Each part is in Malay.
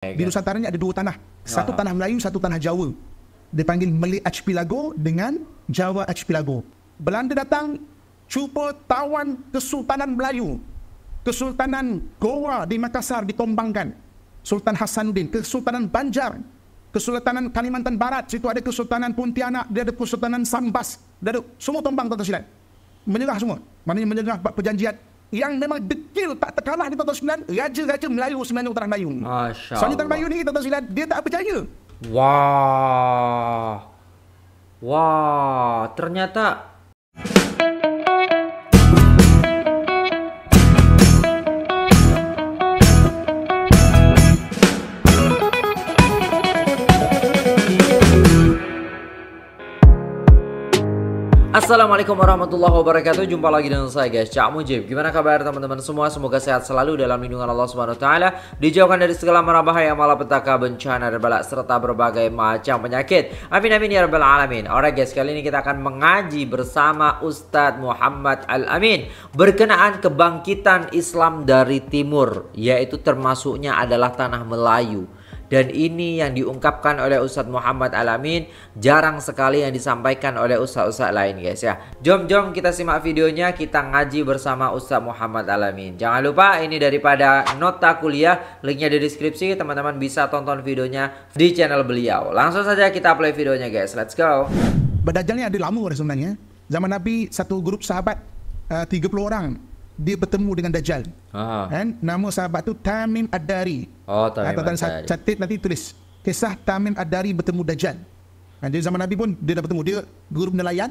Di Nusantara ni ada dua tanah. Satu ah. tanah Melayu, satu tanah Jawa. Dia panggil Melik Archipelago dengan Jawa Archipelago. Belanda datang cuba tawan Kesultanan Melayu. Kesultanan Goa di Makassar ditombangkan. Sultan Hasanuddin, Kesultanan Banjar, Kesultanan Kalimantan Barat, situ ada Kesultanan Pontianak, dia ada Kesultanan Sambas, dia ada semua tombang tuan silat. Menyerah semua. Maknanya menyerah perjanjian yang memang dekil tak terkalah di tahun sembilan raja-raja Melayu semenanjung utara Melayu. Masya-Allah. Sanjung Melayu ni tahun 9 dia tak percaya. Wah. Wah, ternyata Assalamualaikum warahmatullahi wabarakatuh. Jumpa lagi dengan saya guys, Cak Mujib. Gimana kabar teman-teman semua? Semoga sehat selalu dalam lindungan Allah Subhanahu wa taala, dijauhkan dari segala mara bahaya, malapetaka, bencana dan bala serta berbagai macam penyakit. Amin amin ya rabbal alamin. Alright guys, kali ini kita akan mengaji bersama Ustadz Muhammad Al Amin berkenaan kebangkitan Islam dari timur, yaitu termasuknya adalah tanah Melayu. Dan ini yang diungkapkan oleh Ustadz Muhammad Alamin jarang sekali yang disampaikan oleh ustadz-ustadz lain guys ya. Jom-jom kita simak videonya, kita ngaji bersama Ustadz Muhammad Alamin. Jangan lupa ini daripada nota kuliah, linknya di deskripsi, teman-teman bisa tonton videonya di channel beliau. Langsung saja kita play videonya guys, let's go. Badajalnya ada lama sebenarnya. Zaman Nabi satu grup sahabat eh, tiga 30 orang dia bertemu dengan Dajjal. Ha. Kan? Nama sahabat tu Tamim Ad-Dari. Oh, Tamim Ad-Dari. Catit nanti tulis. Kisah Tamim Ad-Dari bertemu Dajjal. Kan? Jadi zaman Nabi pun dia dah bertemu. Dia guru nelayan.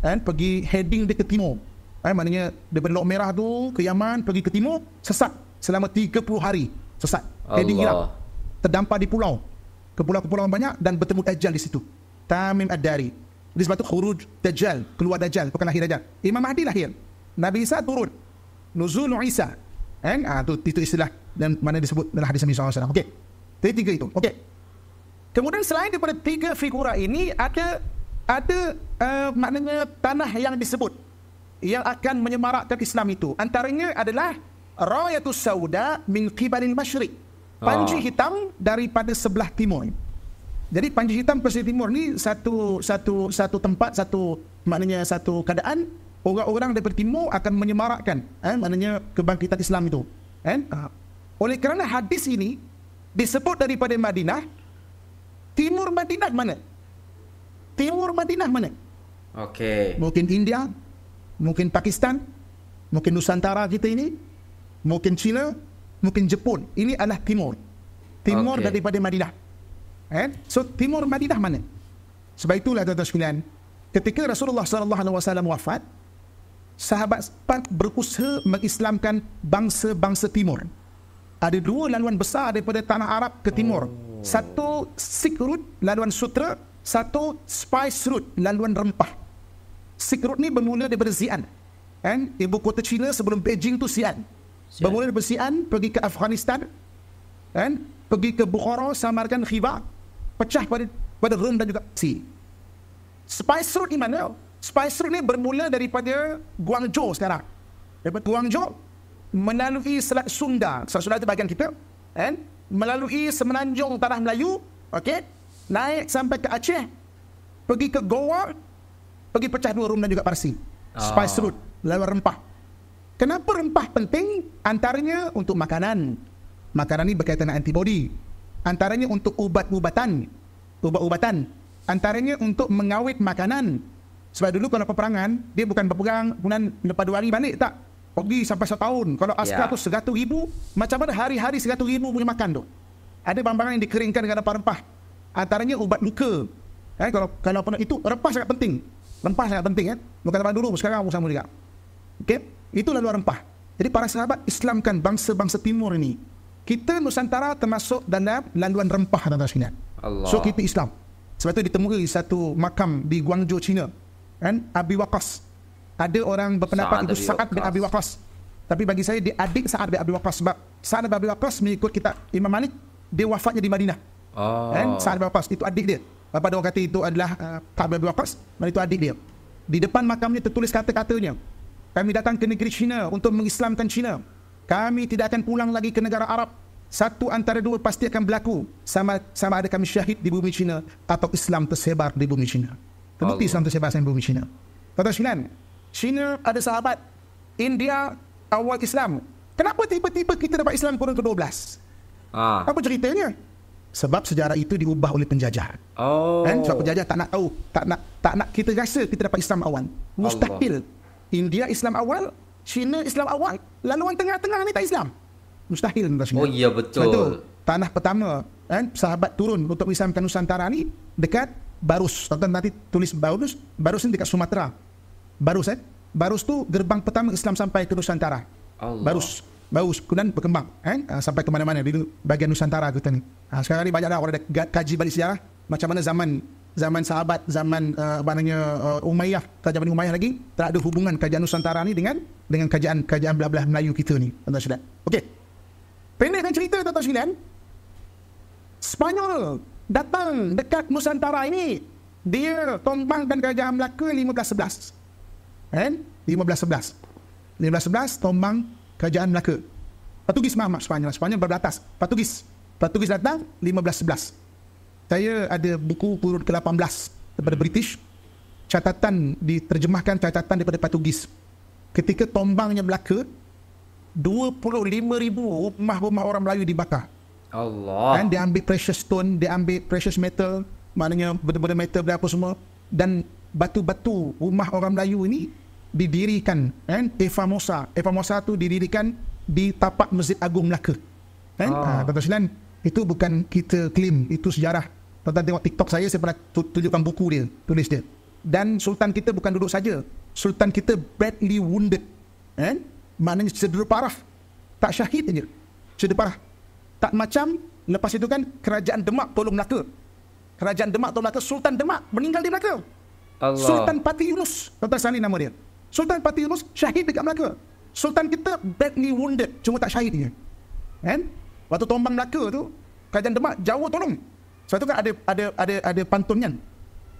Kan? Pergi heading dia ke timur. Kan? Maknanya daripada Lok Merah tu ke Yaman pergi ke timur. Sesat. Selama 30 hari. Sesat. Heading hilang. Terdampar di pulau. ke kepulauan pulau banyak dan bertemu Dajjal di situ. Tamim Ad-Dari. Di sebab tu huruj Dajjal. Keluar Dajjal. Bukan lahir Dajjal. Imam Mahdi lahir. Nabi Isa turun Nuzul Isa. Kan? Ah tu itu istilah dan mana disebut dalam hadis Nabi SAW. Okey. Jadi tiga itu. Okey. Kemudian selain daripada tiga figura ini ada ada uh, maknanya tanah yang disebut yang akan menyemarakkan Islam itu. Antaranya adalah Rayatus Sauda min qibalil masyriq. Panji oh. hitam daripada sebelah timur. Jadi panji hitam sebelah timur ni satu satu satu tempat satu maknanya satu keadaan orang-orang daripada timur akan menyemarakkan eh, maknanya kebangkitan Islam itu. Eh? Oleh kerana hadis ini disebut daripada Madinah, timur Madinah mana? Timur Madinah mana? Okey. Mungkin India, mungkin Pakistan, mungkin Nusantara kita ini, mungkin China, mungkin Jepun. Ini adalah timur. Timur okay. daripada Madinah. Eh? So timur Madinah mana? Sebab itulah tuan-tuan sekalian, ketika Rasulullah sallallahu alaihi wasallam wafat, sahabat sempat berusaha mengislamkan bangsa-bangsa timur. Ada dua laluan besar daripada tanah Arab ke timur. Oh. Satu Silk Road, laluan sutra. Satu Spice Road, laluan rempah. Silk Road ni bermula daripada Xi'an. Kan? Ibu kota China sebelum Beijing tu Xi'an. Bermula daripada Xi'an, pergi ke Afghanistan. Kan? Pergi ke Bukhara, Samarkand, Khiva. Pecah pada pada Rum dan juga Si. Spice Road ni mana? Spice Road ni bermula daripada Guangzhou sekarang. Daripada Guangzhou melalui Selat Sunda. Selat Sunda itu bahagian kita. And melalui semenanjung tanah Melayu. Okay. Naik sampai ke Aceh. Pergi ke Goa. Pergi pecah dua rumah dan juga Parsi. Ah. Spice oh. Road. Lalu rempah. Kenapa rempah penting? Antaranya untuk makanan. Makanan ni berkaitan dengan antibody. Antaranya untuk ubat-ubatan. Ubat-ubatan. Antaranya untuk mengawet makanan. Sebab dulu kalau peperangan, dia bukan berperang, kemudian lepas dua hari balik, tak. Pergi sampai satu tahun. Kalau ya. askar yeah. tu seratus ribu, macam mana hari-hari seratus ribu boleh makan tu? Ada barang-barang yang dikeringkan dengan rempah-rempah. Antaranya ubat luka. Eh, kalau kalau pernah itu rempah sangat penting. Rempah sangat penting kan. Eh? Bukan zaman dulu, sekarang pun sama juga. Okey. Itu lalu rempah. Jadi para sahabat Islamkan bangsa-bangsa timur ini. Kita Nusantara termasuk dalam laluan rempah tuan-tuan So kita Islam. Sebab itu ditemui satu makam di Guangzhou, China kan Abi Waqas ada orang berpendapat itu Sa'ad bin Abi Waqas tapi bagi saya dia adik Sa'ad bin Abi Waqas sebab Sa'ad bin Abi Waqas mengikut kita Imam Malik dia wafatnya di Madinah oh. kan Sa'ad bin Abi Waqas itu adik dia Bapak orang kata itu adalah uh, Abi Waqas Mereka itu adik dia Di depan makamnya tertulis kata-katanya Kami datang ke negeri China Untuk mengislamkan China Kami tidak akan pulang lagi ke negara Arab Satu antara dua pasti akan berlaku Sama sama ada kami syahid di bumi China Atau Islam tersebar di bumi China Terbukti Allah. sampai sebahasan bumi China. Kata Sinan, China ada sahabat India awal Islam. Kenapa tiba-tiba kita dapat Islam kurun ke-12? Ah. Apa ceritanya? Sebab sejarah itu diubah oleh penjajah. Oh. Kan? Sebab penjajah tak nak tahu, tak nak tak nak kita rasa kita dapat Islam awal. Mustahil. Allah. India Islam awal, China Islam awal, laluan tengah-tengah ni tak Islam. Mustahil tuan Oh ya betul. Sebab tanah pertama kan sahabat turun untuk Islamkan Nusantara ni dekat Barus. Tonton nanti tulis Barus. Barus ini dekat Sumatera. Barus eh. Barus tu gerbang pertama Islam sampai ke Nusantara. Allah. Barus. Barus. Kemudian berkembang. Eh? Ah, sampai ke mana-mana. Di bagian Nusantara kita ni. Ah, sekarang ni banyak dah orang ada kaji balik sejarah. Macam mana zaman zaman sahabat, zaman uh, ah, bahannya uh, Umayyah, kerajaan Bani Umayyah lagi, tak ada hubungan kajian Nusantara ni dengan dengan kajian kajian belah-belah Melayu kita ni. Tuan-tuan sekalian. Okey. Pendekkan cerita tuan-tuan Spanyol datang dekat Nusantara ini dia tumpangkan kerajaan Melaka 1511 kan 1511 1511 tumpang kerajaan Melaka Portugis Mahmat Sepanyol lah. Sepanyol berbatas Portugis Portugis datang 1511 saya ada buku purut ke-18 daripada hmm. British catatan diterjemahkan catatan daripada Portugis ketika tumpangnya Melaka 25,000 rumah-rumah orang Melayu dibakar Allah. Kan dia ambil precious stone, dia ambil precious metal, maknanya benda-benda metal benda apa semua dan batu-batu rumah orang Melayu ini didirikan kan Eva Mosa Eva Mosa tu didirikan di tapak Masjid Agung Melaka kan oh. Ah. ha, ah, tuan Silan itu bukan kita klaim itu sejarah tuan tengok TikTok saya saya pernah tunjukkan buku dia tulis dia dan Sultan kita bukan duduk saja Sultan kita badly wounded kan maknanya cedera parah tak syahid saja, cedera parah tak macam lepas itu kan kerajaan Demak tolong Melaka. Kerajaan Demak tolong Melaka, Sultan Demak meninggal di Melaka. Allah. Sultan Pati Yunus, Tuan-Tuan nama dia. Sultan Pati Yunus syahid dekat Melaka. Sultan kita badly wounded, cuma tak syahid dia. Kan? Waktu tombang Melaka tu, kerajaan Demak Jawa tolong. Sebab tu kan ada ada ada ada pantunnya.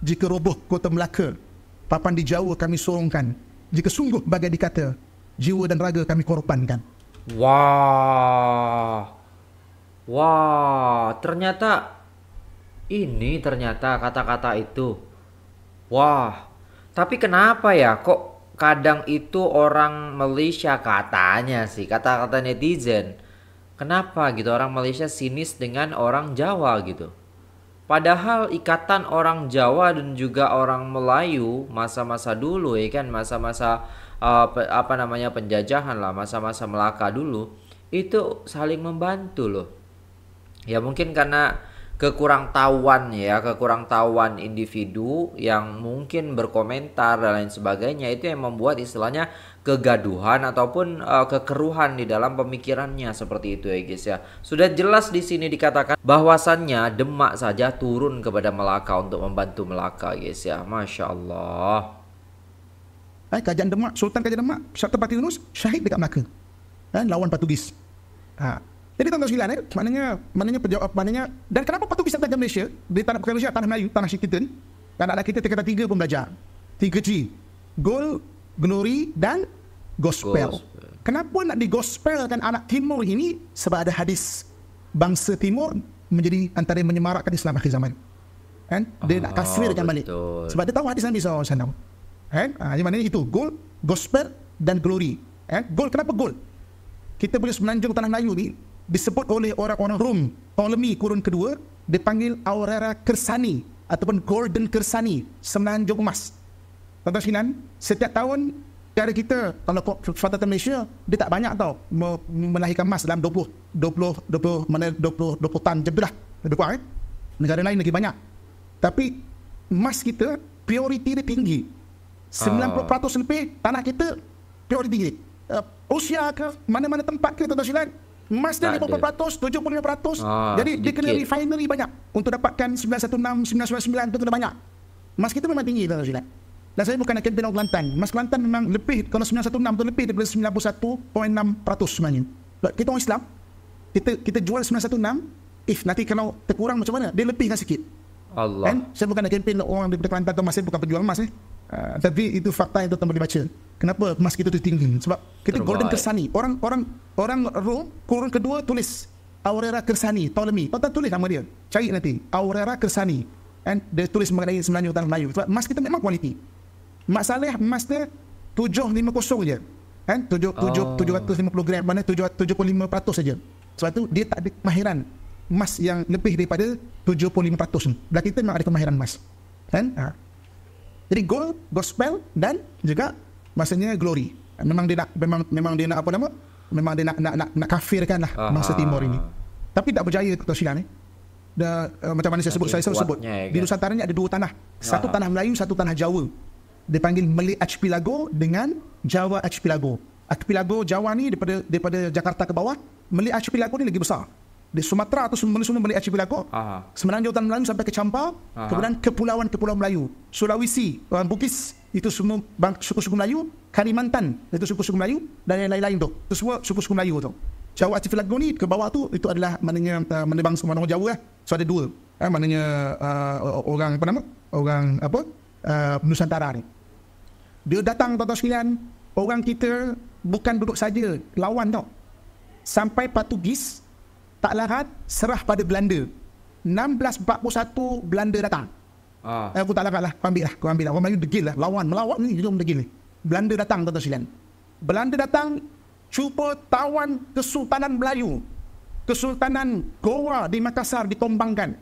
Jika roboh kota Melaka, papan di Jawa kami sorongkan. Jika sungguh bagai dikata, jiwa dan raga kami korbankan. Wah. Wow. Wah, ternyata ini ternyata kata-kata itu. Wah, tapi kenapa ya kok kadang itu orang Malaysia katanya sih, kata-kata netizen. Kenapa gitu orang Malaysia sinis dengan orang Jawa gitu. Padahal ikatan orang Jawa dan juga orang Melayu masa-masa dulu ya kan masa-masa eh, apa namanya penjajahan lah, masa-masa Melaka dulu itu saling membantu loh ya mungkin karena kekurang tahuan ya kekurang tahuan individu yang mungkin berkomentar dan lain sebagainya itu yang membuat istilahnya kegaduhan ataupun uh, kekeruhan di dalam pemikirannya seperti itu ya guys ya sudah jelas di sini dikatakan bahwasannya Demak saja turun kepada Melaka untuk membantu Melaka guys ya masya Allah Hai, eh, Kerajaan Demak, Sultan Kerajaan Demak, Sultan Fatih Yunus, syahid dekat Melaka. Dan eh, lawan Portugis. Ah, Jadi tahun 2009 eh, maknanya maknanya penjawab maknanya dan kenapa patut bisa belajar Malaysia? Di tanah bukan Malaysia, tanah Melayu, tanah kita ni. Dan anak kita tingkatan tiga pun belajar. Tiga G. Goal, glory dan gospel. Kenapa nak digospelkan anak timur ini sebab ada hadis bangsa timur menjadi antara menyemarakkan Islam akhir zaman. Kan? Dia oh, nak tafsirkan ah, balik. Sebab dia tahu hadis Nabi SAW. Kan? Ha, maknanya itu. Goal, gospel dan glory. Kan? Goal, kenapa goal? Kita boleh semenanjung tanah Melayu ni disebut oleh orang-orang Rom Ptolemy kurun kedua dipanggil Aurora Kersani ataupun Golden Kersani semenanjung emas tuan-tuan sekalian setiap tahun negara kita kalau kau fatah Malaysia dia tak banyak tau me- melahirkan emas dalam 20 20 20 mana 20 20 tan macam itulah lebih kurang eh? negara lain lagi banyak tapi emas kita prioriti dia tinggi 90% lebih tanah kita prioriti tinggi. uh, eh, Rusia ke mana-mana tempat ke tuan-tuan emas dia 50%, 75%. Ah, Jadi dia kena refinery banyak untuk dapatkan 916, 999 itu kena banyak. Mas kita memang tinggi tuan silat. Dan saya bukan nak kempen orang Kelantan. Mas Kelantan memang lebih, kalau 916 itu lebih daripada 91.6% sebenarnya. kita orang Islam, kita kita jual 916, if nanti kalau terkurang macam mana, dia lebih dengan sikit. Allah. Kan? saya bukan nak kempen orang daripada Kelantan tu, saya bukan penjual emas eh. Uh, tapi itu fakta yang tuan-tuan boleh baca kenapa emas kita tu tinggi sebab kita Terbaik. golden kersani orang orang orang Rom kurun kedua tulis aurera Kersani Ptolemy kau tak tulis nama dia cari nanti aurera Kersani and dia tulis mengenai sembilan juta Melayu sebab emas kita memang kualiti masalah emas dia tujuh lima kosong je kan tujuh tujuh oh. tujuh ratus lima puluh gram mana tujuh tujuh puluh lima peratus saja sebab tu dia tak ada kemahiran emas yang lebih daripada tujuh puluh lima peratus dan kita memang ada kemahiran emas kan ha. jadi gold gospel dan juga maksudnya glory memang dia nak memang memang dia nak apa nama memang dia nak nak nak, nak kafirkan lah ah, masa ah, timur ini ah. tapi tak berjaya Tok Sila ni da, uh, eh, macam mana saya sebut saya sebut ya, di kan? Nusantara ni ada dua tanah satu Aha. tanah Melayu satu tanah Jawa dipanggil Melik Archipelago dengan Jawa Archipelago. Archipelago Jawa ni daripada daripada Jakarta ke bawah Melik Archipelago ni lagi besar di Sumatera atau semua-semua Melik Achipilago Semenanjung tanah Melayu sampai ke Campau Kemudian Kepulauan-Kepulauan Melayu Sulawesi, eh, Bukis, itu semua bang, suku-suku Melayu, Kalimantan, itu suku-suku Melayu dan yang lain-lain tu. Itu semua suku-suku Melayu tu. Jawa Aceh Filago ni ke bawah tu itu adalah maknanya uh, menebang semua orang Jawa lah. Eh. So ada dua. Ha, eh, maknanya uh, orang apa nama? Orang apa? Uh, Nusantara ni. Dia datang tahun tuan orang kita bukan duduk saja lawan tau. Sampai Portugis tak larat serah pada Belanda. 1641 Belanda datang. Ah. Eh, aku tak dapat lah. ambil lah. Kau ambil lah. Orang Melayu degil lah. Lawan. Melawan ni. Jom degil ni. Belanda datang tuan-tuan Belanda datang. Cuba tawan Kesultanan Melayu. Kesultanan Goa di Makassar ditombangkan.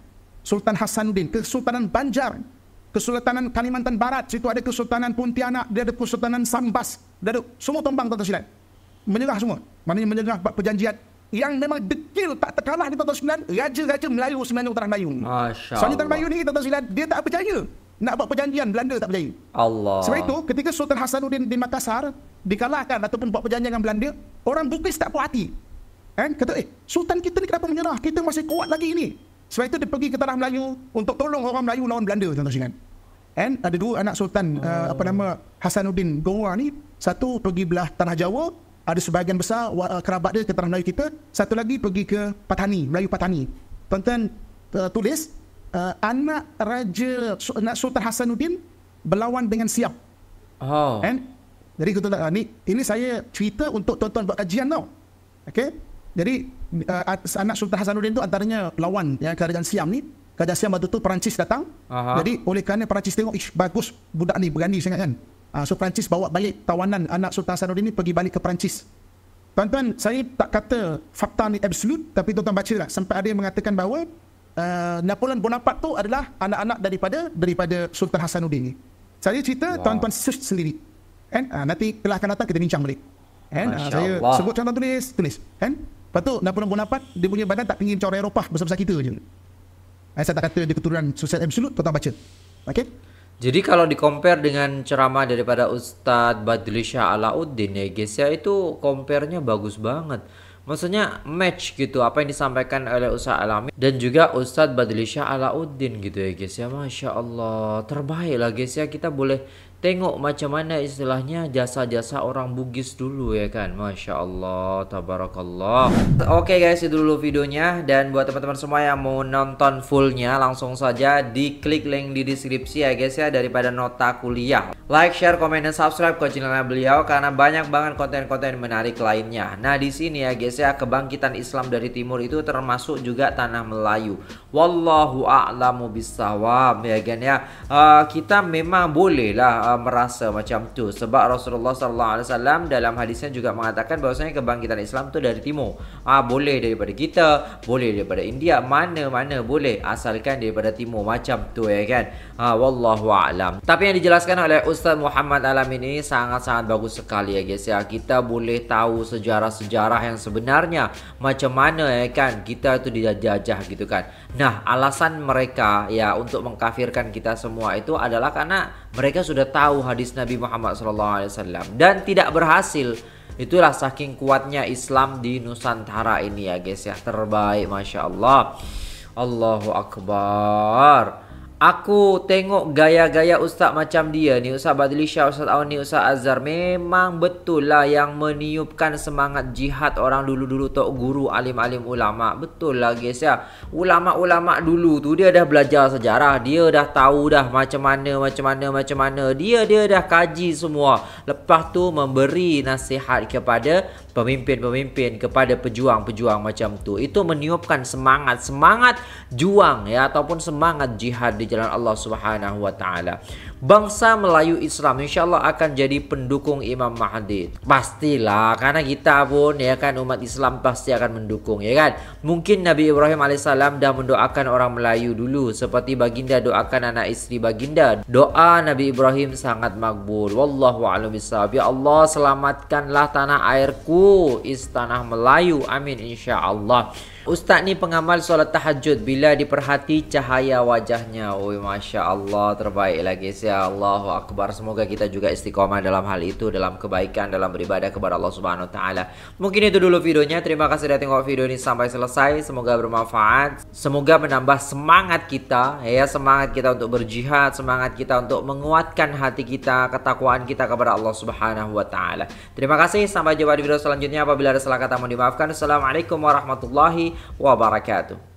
Sultan Hasanuddin. Kesultanan Banjar. Kesultanan Kalimantan Barat. Situ ada Kesultanan Pontianak. Dia ada Kesultanan Sambas. Dia ada semua tombang tuan-tuan sekalian. Menyerah semua. Maknanya menyerah perjanjian yang memang dekil tak terkalah di tahun sembilan, raja-raja Melayu sebenarnya utara Melayu Soalnya utara Melayu ni tahun 9 dia tak percaya nak buat perjanjian Belanda tak percaya Allah. sebab itu ketika Sultan Hasanuddin di Makassar dikalahkan ataupun buat perjanjian dengan Belanda orang Bugis tak puas hati eh? kata eh Sultan kita ni kenapa menyerah kita masih kuat lagi ini. sebab itu dia pergi ke tanah Melayu untuk tolong orang Melayu lawan Belanda tuan-tuan sekalian And ada dua anak Sultan oh. uh, apa nama Hasanuddin Gowa ni satu pergi belah tanah Jawa ada sebahagian besar uh, kerabat dia keterangan Melayu kita satu lagi pergi ke Patani Melayu Patani tuan-tuan uh, tulis uh, anak raja anak Sultan Hasanuddin berlawan dengan siap oh. And, jadi kita tak ni ini saya cerita untuk tuan-tuan buat kajian tau okey jadi uh, anak Sultan Hasanuddin tu antaranya lawan ya, kerajaan Siam ni Kerajaan Siam waktu tu Perancis datang Aha. Jadi oleh kerana Perancis tengok Ish bagus budak ni berani sangat kan Uh, so Perancis bawa balik tawanan anak Sultan Hasanuddin ini pergi balik ke Perancis. Tuan-tuan, saya tak kata fakta ni absolut, tapi tuan-tuan baca lah. Sampai ada yang mengatakan bahawa uh, Napoleon Bonaparte tu adalah anak-anak daripada daripada Sultan Hasanuddin ini. Saya cerita wow. tuan-tuan search sendiri. Kan? Uh, nanti telah akan datang kita bincang balik. Kan? Uh, saya sebut contoh tulis, tulis. Kan? Lepas tu Napoleon Bonaparte dia punya badan tak tinggi macam orang Eropah besar-besar kita je. Eh, saya tak kata dia keturunan sosial absolut, tuan-tuan baca. Okay? Jadi kalau dikompar dengan ceramah daripada Ustadz Badlishah Alauddin ya guys ya itu compare-nya bagus banget. Maksudnya match gitu apa yang disampaikan oleh Ustadz Alami dan juga Ustadz Badlishah Alauddin gitu ya guys ya. Masya Allah terbaik lah guys ya kita boleh Tengok macam mana istilahnya jasa-jasa orang Bugis dulu ya kan Masya Allah Tabarakallah Oke okay guys itu dulu videonya Dan buat teman-teman semua yang mau nonton fullnya Langsung saja di klik link di deskripsi ya guys ya Daripada nota kuliah Like, share, komen, dan subscribe ke channelnya beliau Karena banyak banget konten-konten menarik lainnya Nah di sini ya guys ya Kebangkitan Islam dari Timur itu termasuk juga Tanah Melayu Wallahu a'lamu bisawab ya kan ya uh, Kita memang boleh lah uh, merasa macam tu sebab Rasulullah sallallahu alaihi wasallam dalam hadisnya juga mengatakan bahwasanya kebangkitan Islam tu dari timur. Ah uh, boleh daripada kita, boleh daripada India, mana-mana boleh asalkan daripada timur macam tu ya kan. Ah uh, wallahu alam. Tapi yang dijelaskan oleh Ustaz Muhammad Alam ini sangat-sangat bagus sekali ya guys ya. Kita boleh tahu sejarah-sejarah yang sebenarnya macam mana ya kan kita tu dijajah gitu kan. Nah, alasan mereka ya untuk mengkafirkan kita semua itu adalah karena mereka sudah tahu hadis Nabi Muhammad SAW dan tidak berhasil. Itulah saking kuatnya Islam di Nusantara ini ya guys ya terbaik masya Allah. Allahu Akbar. Aku tengok gaya-gaya ustaz macam dia ni Ustaz Badli Shah, Ustaz Awni, Ustaz Azhar Memang betul lah yang meniupkan semangat jihad orang dulu-dulu Tok guru alim-alim ulama Betul lah guys ya Ulama-ulama dulu tu dia dah belajar sejarah Dia dah tahu dah macam mana, macam mana, macam mana Dia dia dah kaji semua Lepas tu memberi nasihat kepada pemimpin-pemimpin kepada pejuang-pejuang macam tu itu meniupkan semangat semangat juang ya ataupun semangat jihad jalan Allah Subhanahu wa taala. bangsa Melayu Islam insya Allah akan jadi pendukung Imam Mahdi pastilah karena kita pun ya kan umat Islam pasti akan mendukung ya kan mungkin Nabi Ibrahim alaihissalam dah mendoakan orang Melayu dulu seperti baginda doakan anak istri baginda doa Nabi Ibrahim sangat makbul wallahu a'lam ya Allah selamatkanlah tanah airku istanah Melayu amin insya Allah Ustaz ni pengamal solat tahajud bila diperhati cahaya wajahnya. Oi, masya Allah terbaik lagi. Sih. Indonesia ya Allahu Akbar semoga kita juga istiqomah dalam hal itu dalam kebaikan dalam beribadah kepada Allah Subhanahu Wa Taala mungkin itu dulu videonya terima kasih sudah tengok video ini sampai selesai semoga bermanfaat semoga menambah semangat kita ya semangat kita untuk berjihad semangat kita untuk menguatkan hati kita ketakwaan kita kepada Allah Subhanahu Wa Taala terima kasih sampai jumpa di video selanjutnya apabila ada salah kata mohon dimaafkan assalamualaikum warahmatullahi wabarakatuh